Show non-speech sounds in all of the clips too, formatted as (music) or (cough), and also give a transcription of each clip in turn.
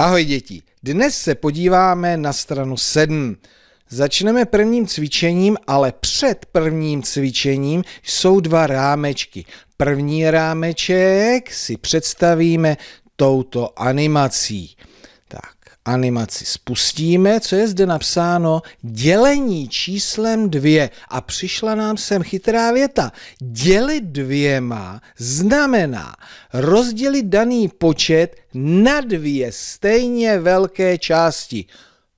Ahoj děti, dnes se podíváme na stranu 7. Začneme prvním cvičením, ale před prvním cvičením jsou dva rámečky. První rámeček si představíme touto animací animaci spustíme, co je zde napsáno, dělení číslem dvě. A přišla nám sem chytrá věta. Dělit dvěma znamená rozdělit daný počet na dvě stejně velké části.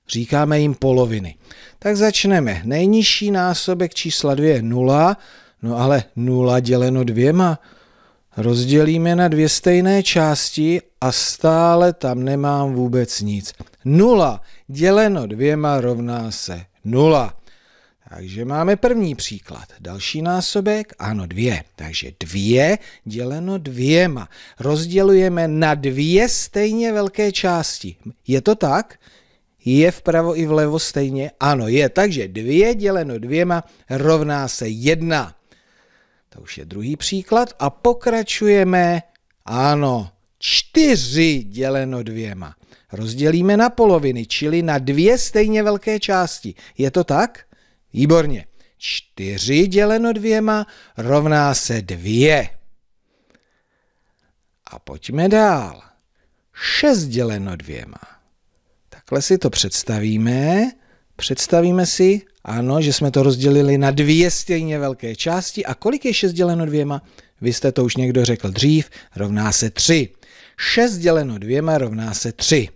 Říkáme jim poloviny. Tak začneme. Nejnižší násobek čísla dvě je nula, no ale nula děleno dvěma – rozdělíme na dvě stejné části a stále tam nemám vůbec nic. Nula děleno dvěma rovná se nula. Takže máme první příklad. Další násobek, ano, dvě. Takže dvě děleno dvěma. Rozdělujeme na dvě stejně velké části. Je to tak? Je vpravo i vlevo stejně? Ano, je. Takže dvě děleno dvěma rovná se jedna. To už je druhý příklad a pokračujeme, ano, čtyři děleno dvěma. Rozdělíme na poloviny, čili na dvě stejně velké části. Je to tak? Výborně. Čtyři děleno dvěma rovná se dvě. A pojďme dál. Šest děleno dvěma. Takhle si to představíme. Představíme si, ano, že jsme to rozdělili na dvě stejně velké části a kolik je 6 děleno dvěma? Vy jste to už někdo řekl dřív, rovná se 3. 6 děleno dvěma rovná se 3.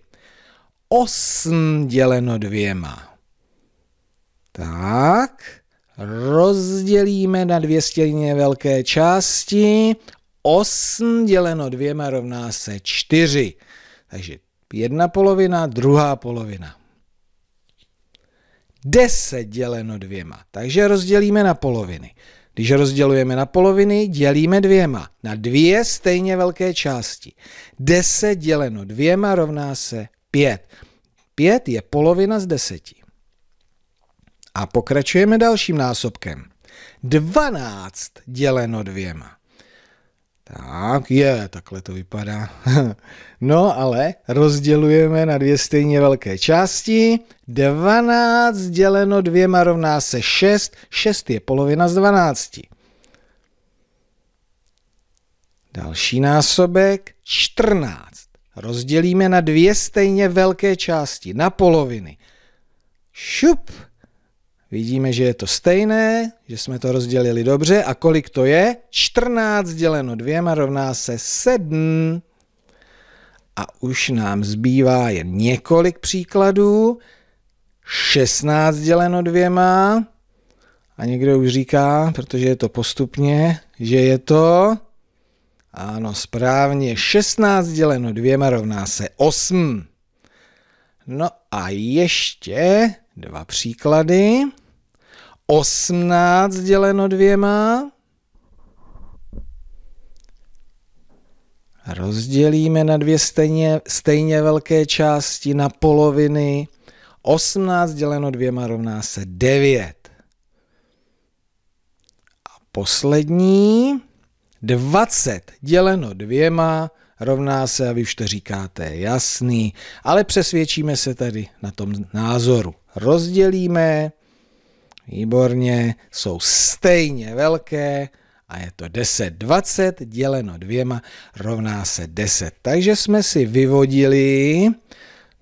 8 děleno dvěma. Tak, rozdělíme na dvě stejně velké části. 8 děleno dvěma rovná se 4. Takže jedna polovina, druhá polovina. 10 děleno dvěma. Takže rozdělíme na poloviny. Když rozdělujeme na poloviny, dělíme dvěma. Na dvě stejně velké části. 10 děleno dvěma rovná se 5. 5 je polovina z 10. A pokračujeme dalším násobkem. 12 děleno dvěma. Tak je, takhle to vypadá. (laughs) no ale rozdělujeme na dvě stejně velké části. 12 děleno dvěma rovná se 6. 6 je polovina z 12. Další násobek 14. Rozdělíme na dvě stejně velké části, na poloviny. Šup, Vidíme, že je to stejné, že jsme to rozdělili dobře. A kolik to je? 14 děleno dvěma rovná se 7. A už nám zbývá jen několik příkladů. 16 děleno dvěma. A někdo už říká, protože je to postupně, že je to... Ano, správně. 16 děleno dvěma rovná se 8. No a ještě dva příklady. 18 děleno dvěma rozdělíme na dvě stejně, stejně velké části, na poloviny. 18 děleno dvěma rovná se 9. A poslední, 20 děleno dvěma rovná se, a vy už to říkáte, jasný, ale přesvědčíme se tady na tom názoru. Rozdělíme Výborně, jsou stejně velké a je to 10, 20 děleno dvěma rovná se 10. Takže jsme si vyvodili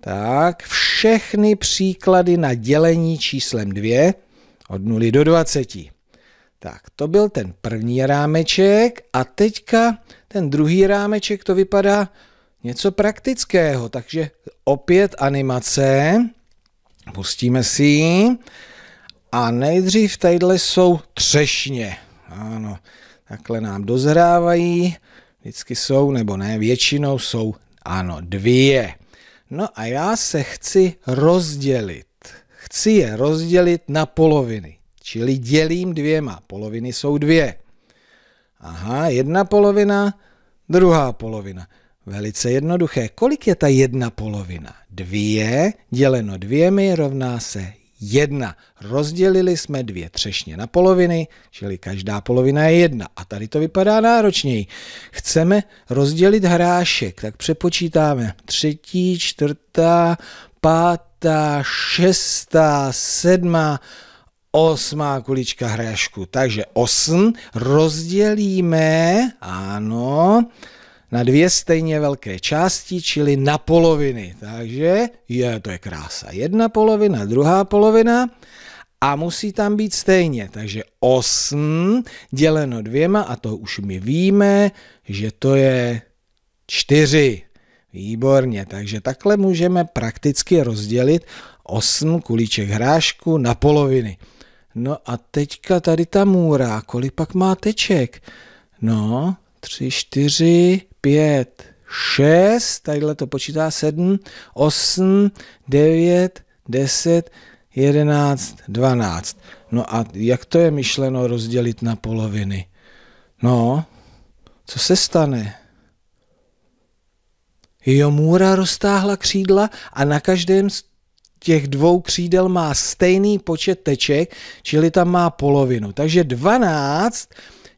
tak všechny příklady na dělení číslem 2 od 0 do 20. Tak to byl ten první rámeček a teďka ten druhý rámeček to vypadá něco praktického, takže opět animace, pustíme si ji. A nejdřív tadyhle jsou třešně. Ano, takhle nám dozrávají. Vždycky jsou, nebo ne, většinou jsou, ano, dvě. No a já se chci rozdělit. Chci je rozdělit na poloviny. Čili dělím dvěma. Poloviny jsou dvě. Aha, jedna polovina, druhá polovina. Velice jednoduché. Kolik je ta jedna polovina? Dvě děleno dvěmi rovná se jedna. Rozdělili jsme dvě třešně na poloviny, čili každá polovina je jedna. A tady to vypadá náročněji. Chceme rozdělit hrášek, tak přepočítáme třetí, čtvrtá, pátá, šestá, sedmá, osmá kulička hrášku. Takže osm rozdělíme, ano, na dvě stejně velké části, čili na poloviny. Takže je, to je krása. Jedna polovina, druhá polovina a musí tam být stejně. Takže 8 děleno dvěma a to už my víme, že to je 4. Výborně, takže takhle můžeme prakticky rozdělit 8 kulíček hrášku na poloviny. No a teďka tady ta můra, kolik pak má teček? No, 3, 4, 5, 6, tadyhle to počítá 7, 8, 9, 10, 11, 12. No a jak to je myšleno rozdělit na poloviny? No, co se stane? můra roztáhla křídla a na každém z těch dvou křídel má stejný počet teček, čili tam má polovinu. Takže 12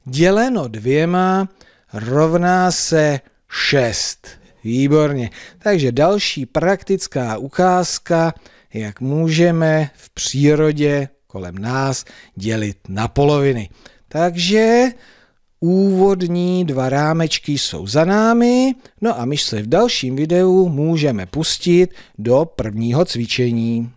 děleno dvěma rovná se 6. Výborně. Takže další praktická ukázka, jak můžeme v přírodě kolem nás dělit na poloviny. Takže úvodní dva rámečky jsou za námi, no a my se v dalším videu můžeme pustit do prvního cvičení.